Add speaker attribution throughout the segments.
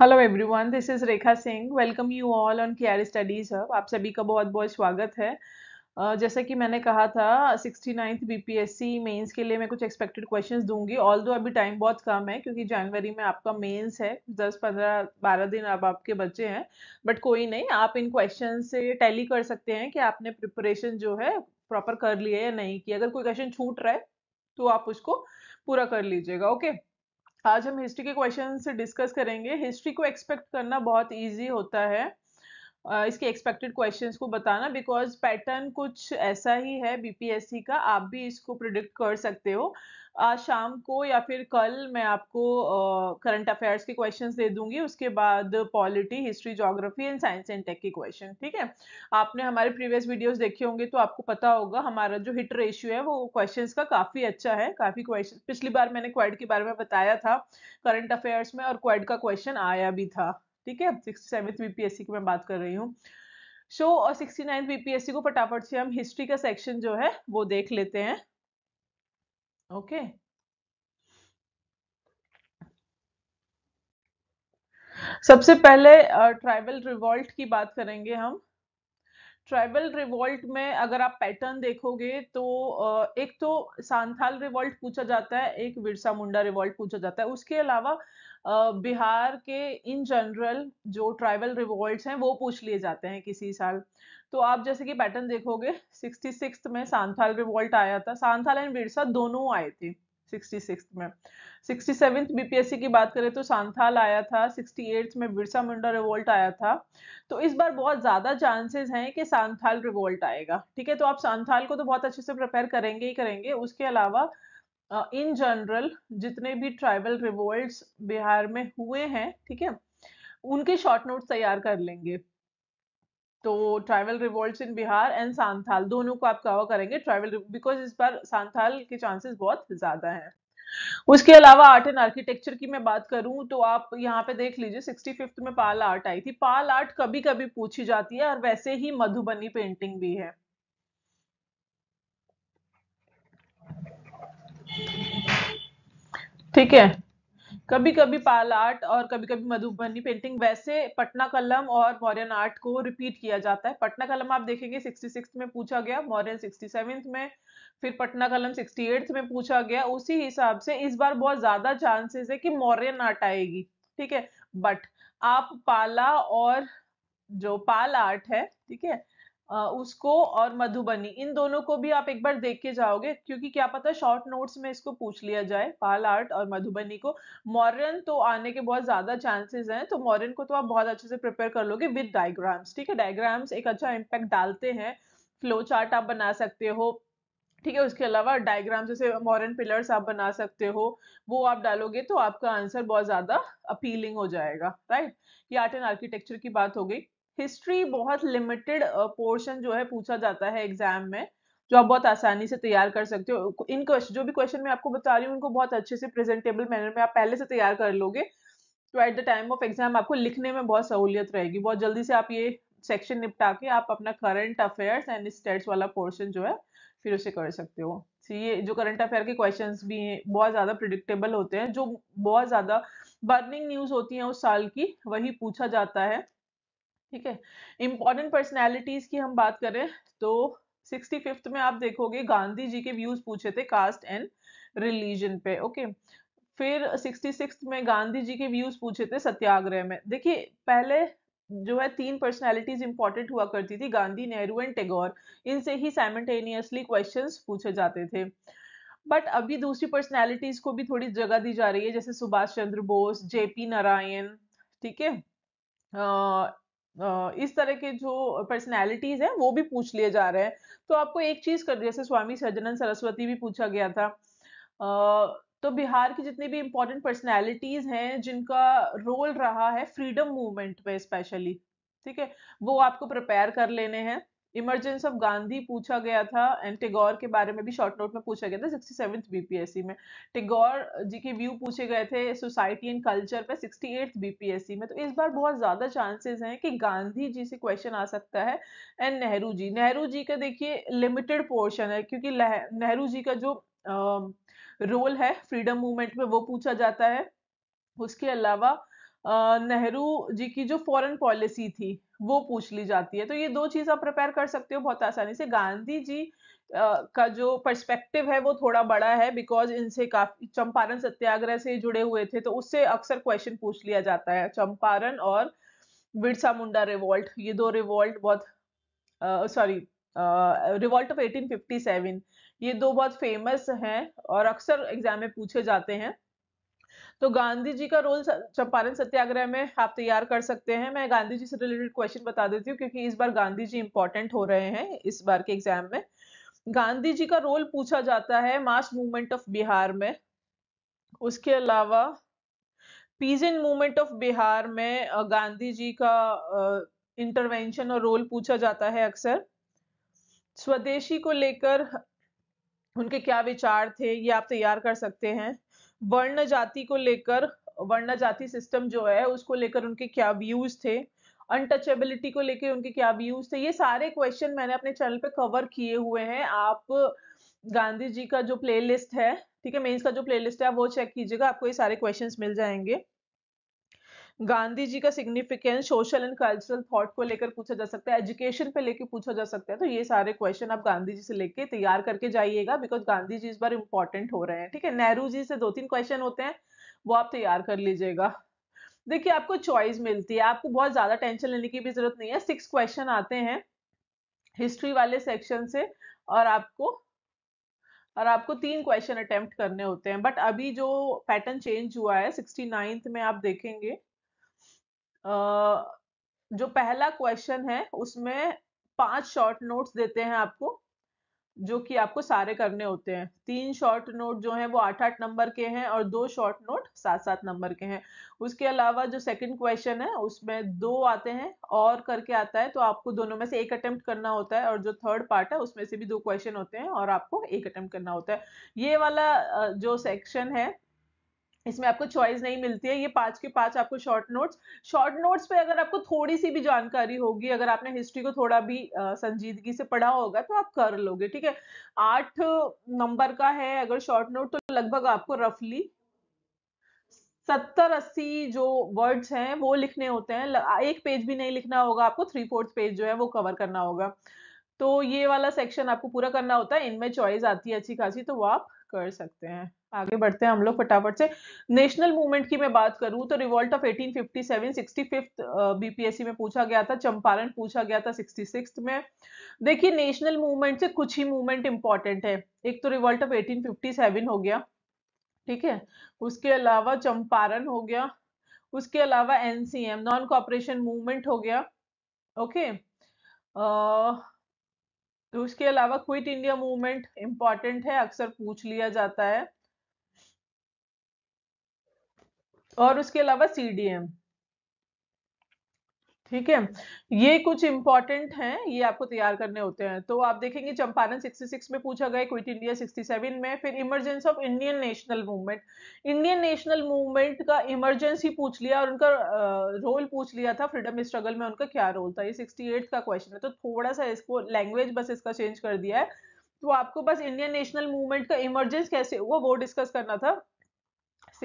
Speaker 1: Hello everyone this is Rekha Singh welcome you all on care studies hub आप सभी का बहुत बहुत स्वागत है uh, जैसे कि मैंने कहा था sixty ninth B P S C mains के लिए मैं कुछ एक्सपेक्टेड क्वेश्चंस दूंगी ऑल दो अभी टाइम बहुत कम है क्योंकि जनवरी में आपका मेंस है दस पंद्रह बारह दिन अब आपके बच्चे हैं बट कोई नहीं आप इन क्वेश्चन से टैली कर सकते हैं कि आपने प्रिपरेशन जो है प्रॉपर कर लिया या नहीं किया अगर कोई क्वेश्चन छूट रहा है तो आप उसको पूरा कर लीजिएगा ओके okay? आज हम हिस्ट्री के क्वेश्चन डिस्कस करेंगे हिस्ट्री को एक्सपेक्ट करना बहुत ईजी होता है इसके एक्सपेक्टेड क्वेश्चंस को बताना बिकॉज पैटर्न कुछ ऐसा ही है बीपीएससी का आप भी इसको प्रिडिक्ट कर सकते हो आज शाम को या फिर कल मैं आपको करंट अफेयर्स के क्वेश्चंस दे दूंगी उसके बाद polity history geography and science and tech के क्वेश्चन ठीक है आपने हमारे प्रीवियस वीडियोस देखे होंगे तो आपको पता होगा हमारा जो हिट रेशियो है वो क्वेश्चंस का काफ़ी अच्छा है काफ़ी क्वेश्चन पिछली बार मैंने क्वेड के बारे में बताया था करंट अफेयर्स में और क्वेड का क्वेश्चन आया भी था ठीक है सिक्सटी सेवेंथ बीपीएससी की मैं बात कर रही हूँ सो और सिक्सटी नाइन्थ बीपीएससी को फटाफट से हम हिस्ट्री का सेक्शन जो है वो देख लेते हैं ओके okay. सबसे पहले ट्राइबल रिवॉल्ट की बात करेंगे हम ट्राइबल रिवॉल्ट में अगर आप पैटर्न देखोगे तो एक तो सांथाल रिवॉल्ट पूछा जाता है एक विरसा मुंडा रिवॉल्ट पूछा जाता है उसके अलावा बिहार के इन जनरल जो ट्राइबल रिवॉल्ट हैं वो पूछ लिए जाते हैं किसी साल तो आप जैसे कि पैटर्न देखोगे सिक्सटी में सांथाल रिवॉल्ट आया था सांथाल एंड बिरसा दोनों आए थे 66 में 67th सेवन्थ बीपीएससी की बात करें तो सांथाल आया था 68th में बिरसा मुंडा रिवोल्ट आया था तो इस बार बहुत ज़्यादा चांसेस हैं कि सांथाल रिवोल्ट आएगा ठीक है तो आप सांथाल को तो बहुत अच्छे से प्रिपेयर करेंगे ही करेंगे उसके अलावा इन जनरल जितने भी ट्राइबल रिवोल्ट्स बिहार में हुए हैं ठीक है उनके शॉर्ट नोट तैयार कर लेंगे तो tribal revolts in Bihar and Santhal दोनों को आप कवर करेंगे ट्राइबल बिकॉज इस बार सांथाल के चांसेस बहुत ज्यादा हैं उसके अलावा आर्ट एंड आर्किटेक्चर की मैं बात करूं तो आप यहाँ पे देख लीजिए सिक्सटी फिफ्थ में पाल आर्ट आई थी पाल आर्ट कभी कभी पूछी जाती है और वैसे ही मधुबनी पेंटिंग भी है ठीक है कभी कभी पाल आर्ट और कभी कभी मधुबनी पेंटिंग वैसे पटना कलम और मौर्यन आर्ट को रिपीट किया जाता है पटना कलम आप देखेंगे 66 में पूछा गया मौर्यन 67 में फिर पटना कलम 68 में पूछा गया उसी हिसाब से इस बार बहुत ज्यादा चांसेस है कि मौर्यन आर्ट आएगी ठीक है बट आप पाला और जो पाल आर्ट है ठीक है उसको और मधुबनी इन दोनों को भी आप एक बार देख के जाओगे क्योंकि क्या पता शॉर्ट नोट्स में इसको पूछ लिया जाए पाल आर्ट और मधुबनी को मॉरन तो आने के बहुत ज्यादा चांसेस हैं तो मॉरन को तो आप बहुत अच्छे से प्रिपेयर कर लोगे विद डायग्राम्स ठीक है डायग्राम्स एक अच्छा इम्पैक्ट डालते हैं फ्लो चार्ट आप बना सकते हो ठीक है उसके अलावा डायग्राम जैसे मॉरन पिलर्स आप बना सकते हो वो आप डालोगे तो आपका आंसर बहुत ज्यादा अपीलिंग हो जाएगा राइट ये आर्ट एंड आर्किटेक्चर की बात हो गई हिस्ट्री बहुत लिमिटेड पोर्शन जो है पूछा जाता है एग्जाम में जो आप बहुत आसानी से तैयार कर सकते हो इन क्वेश्चन जो भी क्वेश्चन मैं आपको बता रही हूँ उनको बहुत अच्छे से प्रेजेंटेबल मैनर में आप पहले से तैयार कर लोगे तो at the time of exam आपको लिखने में बहुत सहूलियत रहेगी बहुत जल्दी से आप ये सेक्शन निपटा के आप अपना करंट अफेयर्स एंड स्टेट्स वाला पोर्शन जो है फिर उसे कर सकते हो तो ये जो करंट अफेयर के क्वेश्चन भी हैं बहुत ज़्यादा प्रिडिक्टेबल होते हैं जो बहुत ज़्यादा बर्निंग न्यूज़ होती हैं उस साल की वही पूछा जाता है ठीक है इंपॉर्टेंट पर्सनैलिटीज की हम बात करें तो सिक्सटी फिफ्थ में आप देखोगे गांधी जी के व्यूज पूछे थे कास्ट एंड रिलीजन पे ओके फिर सिक्सटी सिक्स में गांधी जी के व्यूज पूछे थे सत्याग्रह में देखिए पहले जो है तीन पर्सनालिटीज इंपॉर्टेंट हुआ करती थी गांधी नेहरू एंड टेगोर इनसे ही साइमटेनियसली क्वेश्चंस पूछे जाते थे बट अभी दूसरी पर्सनालिटीज को भी थोड़ी जगह दी जा रही है जैसे सुभाष चंद्र बोस जेपी नारायण ठीक है इस तरह के जो पर्सनैलिटीज हैं वो भी पूछ लिए जा रहे हैं तो आपको एक चीज़ कर जैसे स्वामी सज्जनन सरस्वती भी पूछा गया था तो बिहार की जितनी भी इम्पोर्टेंट पर्सनैलिटीज हैं जिनका रोल रहा है फ्रीडम मूवमेंट में स्पेशली ठीक है वो आपको प्रिपेयर कर लेने हैं इमरजेंस ऑफ गांधी पूछा गया था एंड टेगोर के बारे में भी शॉर्ट नोट में पूछा गया था सिक्सटी सेवन बीपीएससी में टेगोर जी के व्यू पूछे गए थे सोसाइटी एंड कल्चर पे सिक्सटी एट बीपीएससी में तो इस बार बहुत ज़्यादा चांसेस हैं कि गांधी जी से क्वेश्चन आ सकता है एंड नेहरू जी नेहरू जी का देखिए लिमिटेड पोर्शन है क्योंकि नेहरू जी का जो रोल है फ्रीडम मूवमेंट में वो पूछा जाता है उसके अलावा नेहरू जी की जो फॉरेन पॉलिसी थी वो पूछ ली जाती है तो ये दो चीज़ आप प्रिपेयर कर सकते हो बहुत आसानी से गांधी जी का जो पर्सपेक्टिव है वो थोड़ा बड़ा है बिकॉज इनसे काफी चंपारण सत्याग्रह से जुड़े हुए थे तो उससे अक्सर क्वेश्चन पूछ लिया जाता है चंपारण और बिरसा मुंडा रिवॉल्ट ये दो रिवॉल्ट बहुत सॉरी रिवॉल्ट ऑफ 1857 ये दो बहुत फेमस हैं और अक्सर एग्जाम में पूछे जाते हैं तो गांधी जी का रोल चंपारण सत्याग्रह में आप तैयार कर सकते हैं मैं गांधी जी से रिलेटेड क्वेश्चन बता देती हूँ क्योंकि इस बार गांधी जी इंपॉर्टेंट हो रहे हैं इस बार के एग्जाम में गांधी जी का रोल पूछा जाता है मास मूवमेंट ऑफ बिहार में उसके अलावा पीजन मूवमेंट ऑफ बिहार में गांधी जी का इंटरवेंशन और रोल पूछा जाता है अक्सर स्वदेशी को लेकर उनके क्या विचार थे ये आप तैयार कर सकते हैं वर्ण जाति को लेकर वर्ण जाति सिस्टम जो है उसको लेकर उनके क्या व्यूज थे अनटचेबिलिटी को लेकर उनके क्या व्यूज थे ये सारे क्वेश्चन मैंने अपने चैनल पे कवर किए हुए हैं आप गांधी जी का जो प्लेलिस्ट है ठीक है मेंस का जो प्लेलिस्ट है वो चेक कीजिएगा आपको ये सारे क्वेश्चंस मिल जाएंगे गांधी जी का significance social and cultural thought को लेकर पूछा जा सकता है एजुकेशन पे लेके पूछा जा सकता है तो ये सारे क्वेश्चन आप गांधी जी से लेके तैयार करके जाइएगा बिकॉज गांधी जी इस बार इंपॉर्टेंट हो रहे हैं ठीक है नेहरू जी से दो तीन क्वेश्चन होते हैं वो आप तैयार कर लीजिएगा देखिए आपको चॉइस मिलती है आपको बहुत ज्यादा टेंशन लेने की भी जरूरत नहीं है सिक्स क्वेश्चन आते हैं हिस्ट्री वाले सेक्शन से और आपको और आपको तीन क्वेश्चन अटेम्प्ट करने होते हैं बट अभी जो पैटर्न चेंज हुआ है सिक्सटी में आप देखेंगे जो पहला क्वेश्चन है उसमें पांच शॉर्ट नोट्स देते हैं आपको जो कि आपको सारे करने होते हैं तीन शॉर्ट नोट जो हैं वो आठ आठ नंबर के हैं और दो शॉर्ट नोट सात सात नंबर के हैं उसके अलावा जो सेकंड क्वेश्चन है उसमें दो आते हैं और करके आता है तो आपको दोनों में से एक अटेम्प्ट करना होता है और जो थर्ड पार्ट है उसमें से भी दो क्वेश्चन होते हैं और आपको एक अटेम्प्ट करना होता है ये वाला जो सेक्शन है इसमें आपको चॉइस नहीं मिलती है ये पांच के पांच आपको शॉर्ट नोट्स शॉर्ट नोट्स पे अगर आपको थोड़ी सी भी जानकारी होगी अगर आपने हिस्ट्री को थोड़ा भी संजीदगी से पढ़ा होगा तो आप कर लोगे ठीक है आठ नंबर का है अगर शॉर्ट नोट तो लगभग आपको रफली सत्तर अस्सी जो वर्ड्स हैं वो लिखने होते हैं एक पेज भी नहीं लिखना होगा आपको थ्री फोर्थ पेज जो है वो कवर करना होगा तो ये वाला सेक्शन आपको पूरा करना होता है इनमें चॉइस आती है अच्छी खासी तो वो आप कर सकते हैं आगे बढ़ते हैं हम लोग फटाफट से नेशनल मूवमेंट की मैं बात करूं तो रिवॉल्ट ऑफ 1857 65 बीपीएससी में पूछा गया था चंपारण पूछा गया था 66 में देखिए नेशनल मूवमेंट से कुछ ही मूवमेंट इंपॉर्टेंट है एक तो रिवॉल्ट ऑफ 1857 हो गया ठीक है उसके अलावा चंपारण हो गया उसके अलावा एनसीएम नॉन कॉपरेशन मूवमेंट हो गया ओके तो उसके अलावा क्विट इंडिया मूवमेंट इंपॉर्टेंट है अक्सर पूछ लिया जाता है और उसके अलावा एम ठीक है ये कुछ इंपॉर्टेंट हैं ये आपको तैयार करने होते हैं तो आप देखेंगे चंपारण 66 में पूछा गया क्विट इंडिया 67 में फिर emergence of Indian national movement Indian national movement का इमरजेंस ही पूछ लिया और उनका रोल पूछ लिया था फ्रीडम स्ट्रगल में उनका क्या रोल था ये 68 का क्वेश्चन है तो थोड़ा सा इसको लैंग्वेज बस इसका चेंज कर दिया है तो आपको बस इंडियन नेशनल मूवमेंट का इमरजेंस कैसे हुआ वो डिस्कस करना था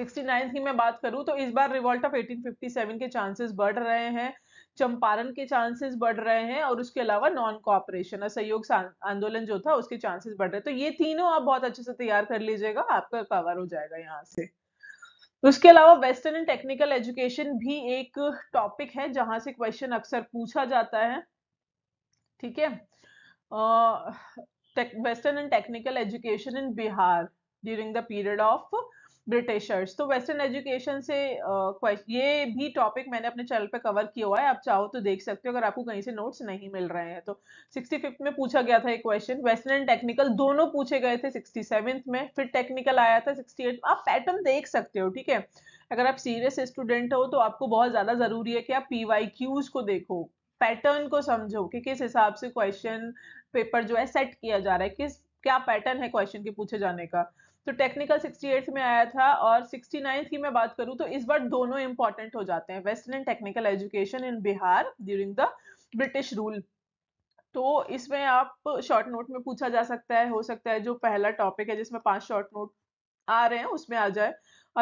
Speaker 1: 69 की मैं बात करूं तो इस बार रिवॉल्ट ऑफ 1857 के चांसेस बढ़ रहे हैं चंपारण के चांसेस बढ़ रहे हैं और उसके अलावा नॉन कॉपरेशन असहयोग आंदोलन जो था उसके चांसेस बढ़ रहे हैं तो ये तीनों आप बहुत अच्छे से तैयार कर लीजिएगा आपका कवर हो जाएगा यहाँ से उसके अलावा वेस्टर्न एंड टेक्निकल एजुकेशन भी एक टॉपिक है जहां से क्वेश्चन अक्सर पूछा जाता है ठीक है western and technical education in Bihar during the period of Britishers तो वेस्टर्न एजुकेशन से uh, ये भी टॉपिक मैंने अपने चैनल पे कवर किया हुआ है आप चाहो तो देख सकते हो अगर आपको कहीं से नोट्स नहीं मिल रहे हैं तो सिक्सटी फिफ्थ में पूछा गया था एक क्वेश्चन वेस्टर्न एंड टेक्निकल दोनों पूछे गए थे सिक्सटी सेवेंथ में फिर टेक्निकल आया था सिक्सटी एट आप पैटर्न देख सकते हो ठीक है अगर आप सीरियस स्टूडेंट हो तो आपको बहुत ज़्यादा ज़रूरी है कि आप पी वाई क्यूज को देखो पैटर्न को समझो कि किस हिसाब से क्वेश्चन पेपर जो है सेट किया जा रहा है किस क्या पैटर्न है क्वेश्चन के पूछे जाने का तो टेक्निकल 68 में आया था और नाइन्थ की मैं बात करूं तो इस बार दोनों इंपॉर्टेंट हो जाते हैं western technical education in Bihar during the British rule तो इसमें आप शॉर्ट नोट में पूछा जा सकता है हो सकता है जो पहला टॉपिक है जिसमें पांच शॉर्ट नोट आ रहे हैं उसमें आ जाए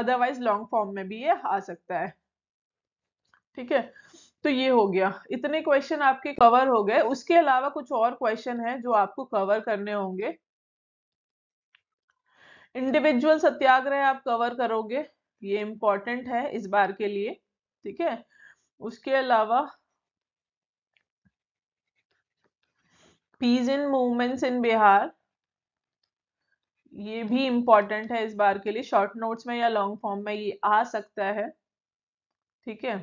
Speaker 1: अदरवाइज लॉन्ग फॉर्म में भी ये आ सकता है ठीक है तो ये हो गया इतने क्वेश्चन आपके कवर हो गए उसके अलावा कुछ और क्वेश्चन है जो आपको कवर करने होंगे इंडिविजुअल सत्याग्रह आप कवर करोगे ये इम्पोर्टेंट है इस बार के लिए ठीक है उसके अलावा peasant movements in Bihar ये भी इम्पोर्टेंट है इस बार के लिए शॉर्ट नोट्स में या लॉन्ग फॉर्म में ये आ सकता है ठीक है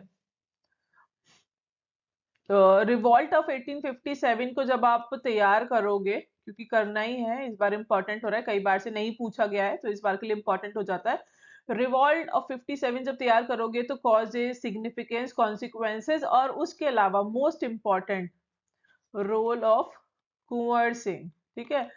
Speaker 1: रिवॉल्ट ऑफ 1857 को जब आप तैयार करोगे क्योंकि करना ही है इस बार इंपॉर्टेंट हो रहा है कई बार से नहीं पूछा गया है तो इस बार के लिए इंपॉर्टेंट हो जाता है रिवॉल्ट ऑफ 57 जब तैयार करोगे तो कॉजेज सिग्निफिकेंस कॉन्सिक्वेंसेज और उसके अलावा most important role of Kunwar Singh ठीक है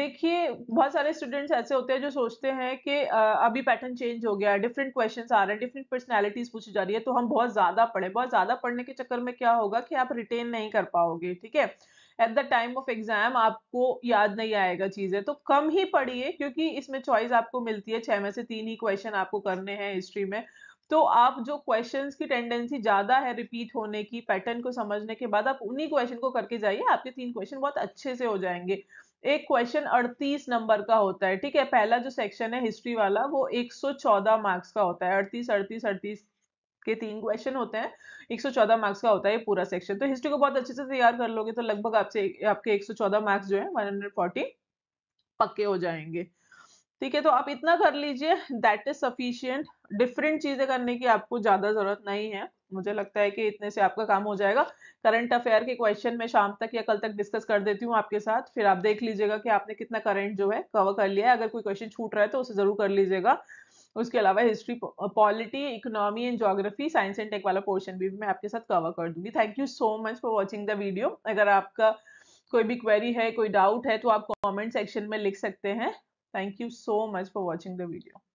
Speaker 1: देखिए बहुत सारे स्टूडेंट्स ऐसे होते हैं जो सोचते हैं कि अभी पैटर्न चेंज हो गया है डिफरेंट क्वेश्चन आ रहे हैं डिफरेंट पर्सनैलिटीज पूछी जा रही है तो हम बहुत ज़्यादा पढ़े बहुत ज़्यादा पढ़ने के चक्कर में क्या होगा कि आप रिटेन नहीं कर पाओगे ठीक है at the time of exam आपको याद नहीं आएगा चीजें तो कम ही पढ़िए क्योंकि इसमें चॉइस आपको मिलती है छह में से तीन ही क्वेश्चन आपको करने हैं हिस्ट्री में तो आप जो क्वेश्चंस की टेंडेंसी ज्यादा है रिपीट होने की पैटर्न को समझने के बाद आप उन्हीं क्वेश्चन को करके जाइए आपके तीन क्वेश्चन बहुत अच्छे से हो जाएंगे एक क्वेश्चन 38 नंबर का होता है ठीक है पहला जो सेक्शन है हिस्ट्री वाला वो 114 मार्क्स का होता है 38 38 38 के तीन क्वेश्चन होते हैं 114 मार्क्स का होता है पूरा सेक्शन तो हिस्ट्री को बहुत अच्छे से तैयार कर लोगे तो लगभग आपसे आपके 114 मार्क्स जो है 140 पक्के हो जाएंगे ठीक है तो आप इतना कर लीजिए दैट इज सफिशियंट डिफरेंट चीजें करने की आपको ज्यादा जरूरत नहीं है मुझे लगता है कि इतने से आपका काम हो जाएगा करंट अफेयर के क्वेश्चन में शाम तक या कल तक डिस्कस कर देती हूँ आपके साथ फिर आप देख लीजिएगा कि आपने कितना करंट जो है कवर कर लिया है अगर कोई क्वेश्चन छूट रहा है तो उसे जरूर कर लीजिएगा उसके अलावा history polity economy and geography science and tech वाला पोर्शन भी मैं आपके साथ कवर कर दूंगी thank you so much for watching the video अगर आपका कोई भी क्वेरी है कोई डाउट है तो आप कॉमेंट सेक्शन में लिख सकते हैं thank you so much for watching the video